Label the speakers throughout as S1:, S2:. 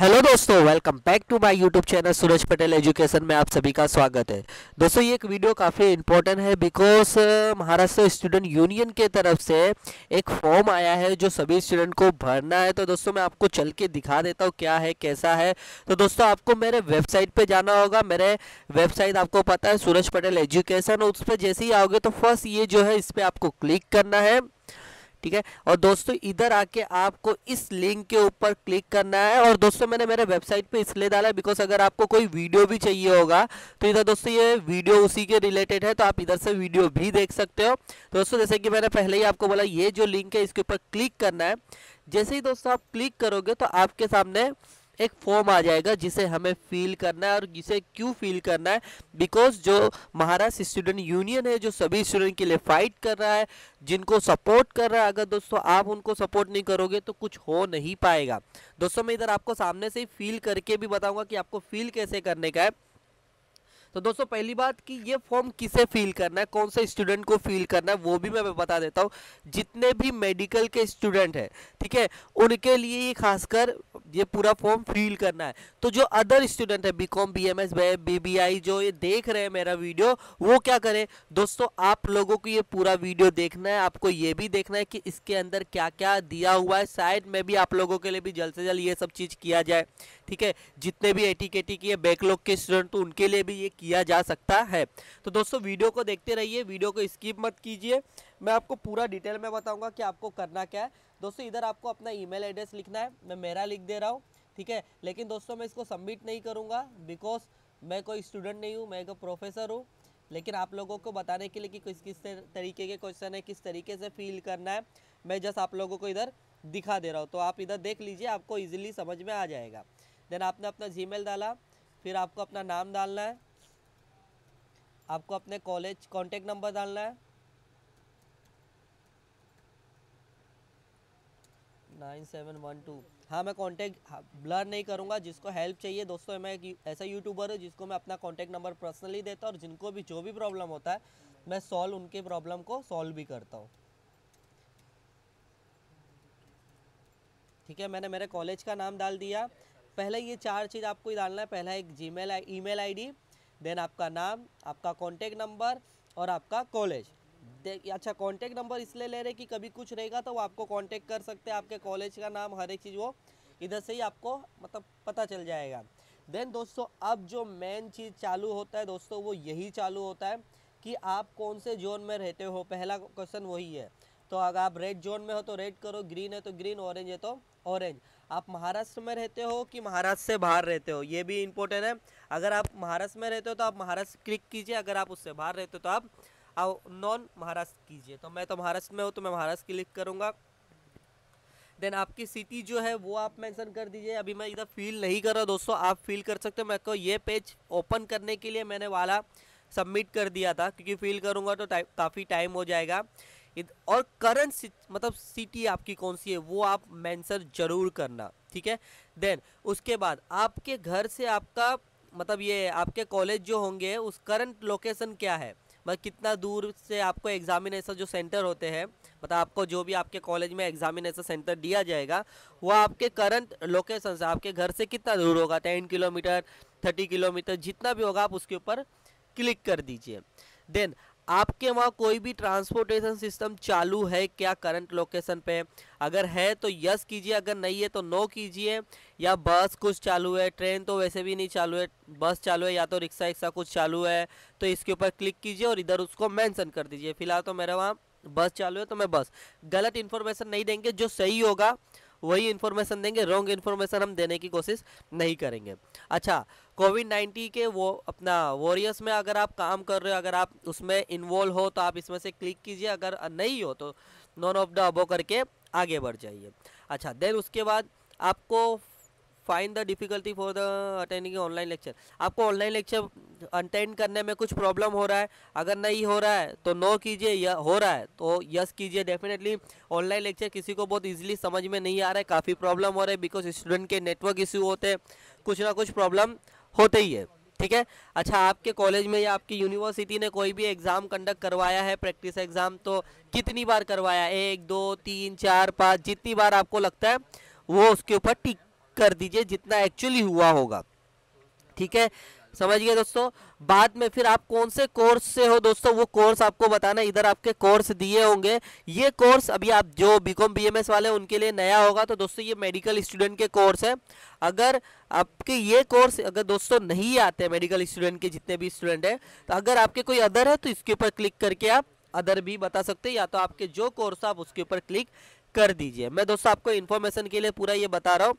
S1: hello दोस्तों welcome back to my YouTube channel Suraj Patel education में आप सभी का स्वागत है दोस्तों ये एक वीडियो काफ़ी इम्पोर्टेंट है बिकॉज महाराष्ट्र स्टूडेंट यूनियन के तरफ से एक फॉर्म आया है जो सभी स्टूडेंट को भरना है तो दोस्तों मैं आपको चल के दिखा देता हूँ क्या है कैसा है तो दोस्तों आपको मेरे वेबसाइट पर जाना होगा मेरे वेबसाइट आपको पता है सूरज पटेल एजुकेशन उस पर जैसे ही आओगे तो फर्स्ट ये जो है इस पर आपको क्लिक करना है ठीक है और दोस्तों इधर आके आपको इस लिंक के ऊपर क्लिक करना है और दोस्तों मैंने मेरे वेबसाइट पे इसलिए डाला है बिकॉज अगर आपको कोई वीडियो भी चाहिए होगा तो इधर दोस्तों ये वीडियो उसी के रिलेटेड है तो आप इधर से वीडियो भी देख सकते हो दोस्तों जैसे कि मैंने पहले ही आपको बोला ये जो लिंक है इसके ऊपर क्लिक करना है जैसे ही दोस्तों आप क्लिक करोगे तो आपके सामने एक फॉर्म आ जाएगा जिसे हमें फील करना है और जिसे क्यों फील करना है बिकॉज जो महाराष्ट्र स्टूडेंट यूनियन है जो सभी स्टूडेंट के लिए फाइट कर रहा है जिनको सपोर्ट कर रहा है अगर दोस्तों आप उनको सपोर्ट नहीं करोगे तो कुछ हो नहीं पाएगा दोस्तों मैं इधर आपको सामने से ही फील करके भी बताऊंगा कि आपको फील कैसे करने का है तो दोस्तों पहली बात कि ये फॉर्म किसे फिल करना है कौन से स्टूडेंट को फिल करना है वो भी मैं बता देता हूँ जितने भी मेडिकल के स्टूडेंट हैं ठीक है उनके लिए ये खासकर ये पूरा फॉर्म फिल करना है तो जो अदर स्टूडेंट है B Com B M S B B I जो ये देख रहे हैं मेरा वीडियो वो क्या करें दोस्तों आप लोगों को ये पूरा वीडियो देखना है आपको ये भी देखना है कि इसके अंदर क्या क्या दिया हुआ है शायद में भी आप लोगों के लिए भी जल्द से जल्द ये सब चीज़ किया जाए ठीक है जितने भी एटी के टी बैकलॉग के स्टूडेंट उनके लिए भी ये किया जा सकता है तो दोस्तों वीडियो को देखते रहिए वीडियो को स्किप मत कीजिए मैं आपको पूरा डिटेल में बताऊँगा कि आपको करना क्या है दोस्तों इधर आपको अपना ईमेल एड्रेस लिखना है मैं मेरा लिख दे रहा हूँ ठीक है लेकिन दोस्तों मैं इसको सबमिट नहीं करूँगा बिकॉज मैं कोई स्टूडेंट नहीं हूँ मैं एक प्रोफेसर हूँ लेकिन आप लोगों को बताने के लिए कि किस किस तरीके के क्वेश्चन है किस तरीके से फील करना है मैं जस्ट आप लोगों को इधर दिखा दे रहा हूँ तो आप इधर देख लीजिए आपको ईजिली समझ में आ जाएगा देन आपने अपना जी डाला फिर आपको अपना नाम डालना है आपको अपने कॉलेज कॉन्टेक्ट नंबर डालना है नाइन सेवन वन टू हाँ मैं कॉन्टेक्ट ब्लर हाँ, नहीं करूँगा जिसको हेल्प चाहिए दोस्तों मैं एक ऐसा यूट्यूबर हूँ जिसको मैं अपना कॉन्टेक्ट नंबर पर्सनली देता हूँ और जिनको भी जो भी प्रॉब्लम होता है मैं सॉल्व उनके प्रॉब्लम को सॉल्व भी करता हूँ ठीक है मैंने मेरे कॉलेज का नाम डाल दिया पहले ये चार चीज़ आपको ही डालना है पहला एक Gmail email I D then आपका नाम आपका कॉन्टैक्ट नंबर और आपका कॉलेज अच्छा कॉन्टैक्ट नंबर इसलिए ले रहे कि कभी कुछ रहेगा तो वो आपको कॉन्टैक्ट कर सकते हैं आपके कॉलेज का नाम हर एक चीज़ वो इधर से ही आपको मतलब पता चल जाएगा देन दोस्तों अब जो मेन चीज़ चालू होता है दोस्तों वो यही चालू होता है कि आप कौन से जोन में रहते हो पहला क्वेश्चन वही है तो अगर आप रेड जोन में हो तो रेड करो ग्रीन है तो ग्रीन ऑरेंज है तो ऑरेंज आप महाराष्ट्र में रहते हो कि महाराष्ट्र से बाहर रहते हो ये भी इम्पोर्टेंट है अगर आप महाराष्ट्र में रहते हो तो आप महाराष्ट्र क्लिक कीजिए अगर आप उससे बाहर रहते हो तो आप, नॉन महाराष्ट्र कीजिए तो मैं तो महाराष्ट्र में हूँ तो मैं महाराष्ट्र क्लिक करूँगा देन आपकी सिटी जो है वो आप मेंशन कर दीजिए अभी मैं इधर फील नहीं कर रहा दोस्तों आप फील कर सकते हो मेरे को ये पेज ओपन करने के लिए मैंने वाला सबमिट कर दिया था क्योंकि फील करूँगा तो टाइम काफ़ी टाइम हो जाएगा और करंट मतलब सिटी आपकी कौन सी है वो आप मैंसर ज़रूर करना ठीक है देन उसके बाद आपके घर से आपका मतलब ये आपके कॉलेज जो होंगे उस करंट लोकेशन क्या है मतलब कितना दूर से आपको एग्जामिनेशन जो सेंटर होते हैं मतलब आपको जो भी आपके कॉलेज में एग्जामिनेशन सेंटर दिया जाएगा वो आपके करंट लोकेशन से आपके घर से कितना दूर होगा टेन किलोमीटर थर्टी किलोमीटर जितना भी होगा आप उसके ऊपर क्लिक कर दीजिए देन आपके वहाँ कोई भी ट्रांसपोर्टेशन सिस्टम चालू है क्या करंट लोकेशन पे अगर है तो यस कीजिए अगर नहीं है तो नो कीजिए या बस कुछ चालू है ट्रेन तो वैसे भी नहीं चालू है बस चालू है या तो रिक्शा रिक्शा कुछ चालू है तो इसके ऊपर क्लिक कीजिए और इधर उसको मेंशन कर दीजिए फिलहाल तो मेरा वहाँ बस चालू है तो मैं बस गलत इन्फॉर्मेशन नहीं देंगे जो सही होगा वही इन्फॉर्मेशन देंगे रॉन्ग इन्फॉर्मेशन हम देने की कोशिश नहीं करेंगे अच्छा कोविड नाइन्टीन के वो अपना वॉरियर्स में अगर आप काम कर रहे हो अगर आप उसमें इन्वॉल्व हो तो आप इसमें से क्लिक कीजिए अगर नहीं हो तो नॉन ऑफ द अबो करके आगे बढ़ जाइए अच्छा देन उसके बाद आपको find the difficulty for the attending online lecture आपको ऑनलाइन लेक्चर अटेंड करने में कुछ प्रॉब्लम हो रहा है अगर नहीं हो रहा है तो नो कीजिए या हो रहा है तो यस कीजिए डेफिनेटली ऑनलाइन लेक्चर किसी को बहुत ईजिली समझ में नहीं आ रहा है काफ़ी प्रॉब्लम हो रहा है बिकॉज स्टूडेंट के नेटवर्क इश्यू होते हैं कुछ ना कुछ प्रॉब्लम होते ही है ठीक है अच्छा आपके कॉलेज में या आपकी यूनिवर्सिटी ने कोई भी एग्ज़ाम कंडक्ट करवाया है प्रैक्टिस एग्ज़ाम तो कितनी बार करवाया एक दो तीन चार पाँच जितनी बार आपको लगता है वो उसके ऊपर टिक कर दीजिए जितना एक्चुअली हुआ होगा ठीक है समझिए दोस्तों बाद में फिर आप कौन से कोर्स से हो दोस्तों वो कोर्स आपको बताना इधर आपके कोर्स दिए होंगे ये कोर्स अभी आप जो बीकॉम बीएमएस वाले उनके लिए नया होगा तो दोस्तों ये मेडिकल स्टूडेंट के कोर्स है अगर आपके ये कोर्स अगर दोस्तों नहीं आते मेडिकल स्टूडेंट के जितने भी स्टूडेंट हैं तो अगर आपके कोई अदर है तो इसके ऊपर क्लिक करके आप अदर भी बता सकते हैं या तो आपके जो कोर्स आप उसके ऊपर क्लिक कर दीजिए मैं दोस्तों आपको इन्फॉर्मेशन के लिए पूरा ये बता रहा हूँ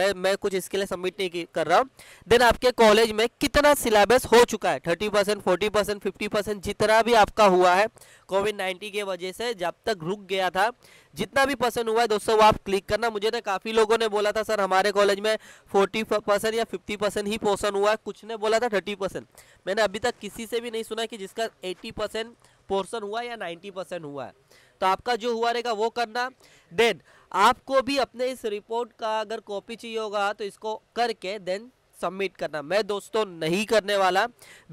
S1: मैं मैं कुछ इसके लिए सबमिट नहीं कर रहा हूँ देन आपके कॉलेज में कितना सिलेबस हो चुका है thirty percent forty percent fifty percent जितना भी आपका हुआ है कोविड नाइन्टीन के वजह से जब तक रुक गया था जितना भी परसेंट हुआ है दोस्तों वो आप क्लिक करना मुझे ना काफ़ी लोगों ने बोला था सर हमारे कॉलेज में फोर्टी परसेंट या फिफ्टी परसेंट ही पोर्सन हुआ है कुछ ने बोला था थर्टी परसेंट मैंने अभी तक किसी से भी नहीं सुना कि जिसका एट्टी परसेंट पोर्सन हुआ या नाइन्टी परसेंट हुआ है तो आपका जो हुआ रहेगा वो करना देन आपको भी अपने इस रिपोर्ट का अगर कॉपी चाहिए होगा तो इसको करके देन सबमिट करना मैं दोस्तों नहीं करने वाला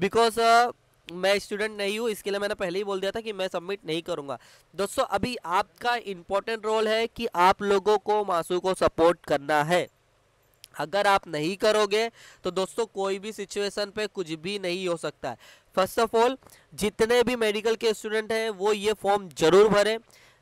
S1: बिकॉज uh, मैं स्टूडेंट नहीं हूँ इसके लिए मैंने पहले ही बोल दिया था कि मैं सबमिट नहीं करूँगा दोस्तों अभी आपका इम्पोर्टेंट रोल है कि आप लोगों को मासू को सपोर्ट करना है अगर आप नहीं करोगे तो दोस्तों कोई भी सिचुएशन पे कुछ भी नहीं हो सकता है फर्स्ट ऑफ ऑल जितने भी मेडिकल के स्टूडेंट हैं वो ये फॉर्म जरूर भरें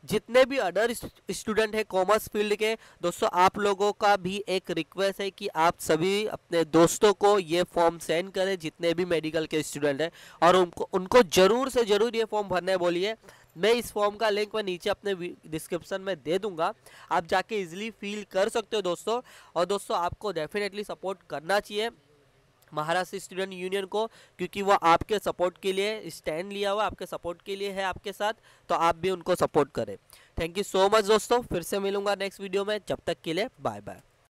S1: जितने भी अदर स्टूडेंट हैं कॉमर्स फील्ड के दोस्तों आप लोगों का भी एक रिक्वेस्ट है कि आप सभी अपने दोस्तों को ये फॉर्म सेंड करें जितने भी मेडिकल के स्टूडेंट हैं और उनको उनको ज़रूर से ज़रूर ये फॉर्म भरने बोलिए मैं इस फॉर्म का लिंक मैं नीचे अपने डिस्क्रिप्शन में दे दूंगा आप जाके इजिली फील कर सकते हो दोस्तों और दोस्तों आपको डेफिनेटली सपोर्ट करना चाहिए महाराष्ट्र स्टूडेंट यूनियन को क्योंकि वो आपके सपोर्ट के लिए स्टैंड लिया हुआ आपके सपोर्ट के लिए है आपके साथ तो आप भी उनको सपोर्ट करें थैंक यू सो मच दोस्तों फिर से मिलूंगा नेक्स्ट वीडियो में जब तक के लिए बाय बाय